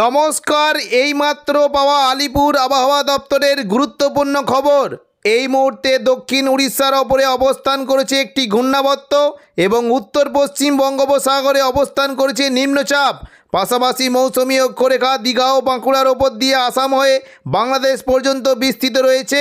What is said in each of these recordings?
নমস্কার এইমাত্র পাওয়া আলিপুর আবহাওয়া দপ্তরের গুরুত্বপূর্ণ খবর এই মুহূর্তে দক্ষিণ উড়িষ্যার ওপরে অবস্থান করেছে একটি ঘূর্ণাবত্ত এবং উত্তর পশ্চিম বঙ্গোপসাগরে অবস্থান করেছে নিম্নচাপ পাশাপাশি মৌসুমি অক্ষরেখা দীঘা ও বাঁকুড়ার ওপর দিয়ে আসাম হয়ে বাংলাদেশ পর্যন্ত বিস্তৃত রয়েছে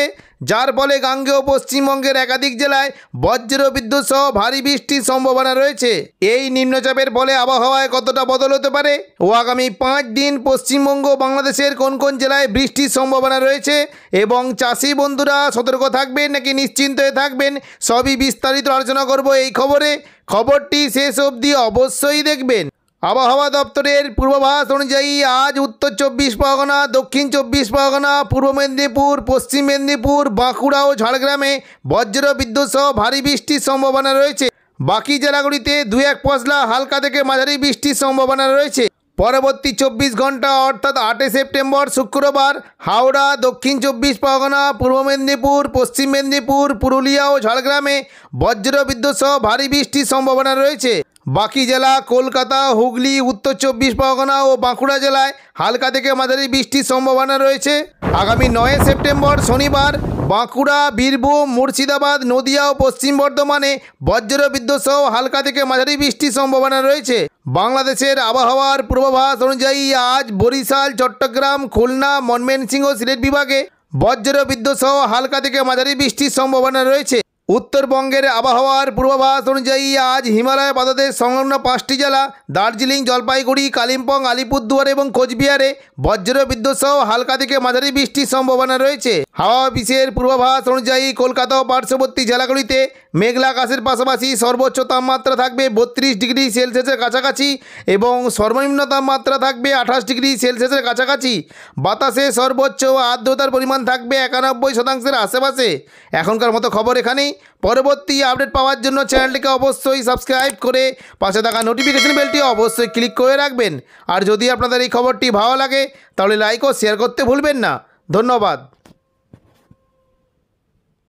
যার ফলে গাঙ্গেয় পশ্চিমবঙ্গের একাধিক জেলায় বজ্র বিদ্যুৎ সহ ভারী বৃষ্টির সম্ভাবনা রয়েছে এই নিম্নচাপের ফলে আবহাওয়ায় কতটা বদল হতে পারে ও আগামী পাঁচ দিন পশ্চিমবঙ্গ বাংলাদেশের কোন কোন জেলায় বৃষ্টির সম্ভাবনা রয়েছে এবং চাষি বন্ধুরা সতর্ক থাকবেন নাকি নিশ্চিন্ত হয়ে থাকবেন সবই বিস্তারিত আলোচনা করব এই খবরে খবরটি শেষ অবধি অবশ্যই দেখবেন আবহাওয়া দপ্তরের পূর্বাভাস অনুযায়ী আজ উত্তর চব্বিশ পরগনা দক্ষিণ চব্বিশ পরগনা পূর্ব মেদিনীপুর পশ্চিম মেদিনীপুর বাঁকুড়া ও ঝাড়গ্রামে বজ্র বিদ্যুৎ সহ ভারী বৃষ্টির সম্ভাবনা রয়েছে বাকি জেলাগুলিতে দু এক পশলা হালকা থেকে মাঝারি বৃষ্টির সম্ভাবনা রয়েছে পরবর্তী চব্বিশ ঘন্টা অর্থাৎ আটে সেপ্টেম্বর শুক্রবার হাওড়া দক্ষিণ চব্বিশ পরগনা পূর্ব মেদিনীপুর পশ্চিম মেদিনীপুর পুরুলিয়া ও ঝাড়গ্রামে বজ্র বিদ্যুৎ সহ ভারী বৃষ্টির সম্ভাবনা রয়েছে বাকি জেলা কলকাতা হুগলি উত্তর চব্বিশ পরগনা ও বাঁকুড়া জেলায় হালকা থেকে মাঝারি বৃষ্টির সম্ভাবনা রয়েছে আগামী নয় সেপ্টেম্বর শনিবার বাঁকুড়া বীরভূম মুর্শিদাবাদ নদিয়া ও পশ্চিম বর্ধমানে বজ্র বিদ্যুৎ সহ হালকা থেকে মাঝারি বৃষ্টির সম্ভাবনা রয়েছে বাংলাদেশের আবহাওয়ার পূর্বাভাস অনুযায়ী আজ বরিশাল চট্টগ্রাম খুলনা মনমেনসিংহ সিলেট বিভাগে বজ্র বিদ্যুৎ সহ হালকা থেকে মাঝারি বৃষ্টির সম্ভাবনা রয়েছে উত্তরবঙ্গের আবহাওয়ার পূর্বাভাস অনুযায়ী আজ হিমালয় পাদদেশ সংলগ্ন পাঁচটি জেলা দার্জিলিং জলপাইগুড়ি কালিম্পং আলিপুরদুয়ার এবং কোচবিহারে বজ্র বিদ্যুৎ সহ হালকা থেকে মাঝারি বৃষ্টির সম্ভাবনা রয়েছে হাওয়া অফিসের পূর্বাভাস অনুযায়ী কলকাতা ও পার্শ্ববর্তী জেলাগুলিতে মেঘলা আকাশের পাশাপাশি সর্বোচ্চ তাপমাত্রা থাকবে বত্রিশ ডিগ্রি সেলসিয়াসের কাছাকাছি এবং সর্বনিম্ন তাপমাত্রা থাকবে আঠাশ ডিগ্রি সেলসিয়াসের কাছাকাছি বাতাসে সর্বোচ্চ আর্দ্রতার পরিমাণ থাকবে একানব্বই শতাংশের আশেপাশে এখনকার মতো খবর এখানেই পরবর্তী আপডেট পাওয়ার জন্য চ্যানেলটিকে অবশ্যই সাবস্ক্রাইব করে পাশে থাকা নোটিফিকেশন বেলটি অবশ্যই ক্লিক করে রাখবেন আর যদি আপনাদের এই খবরটি ভালো লাগে তাহলে লাইক ও শেয়ার করতে ভুলবেন না ধন্যবাদ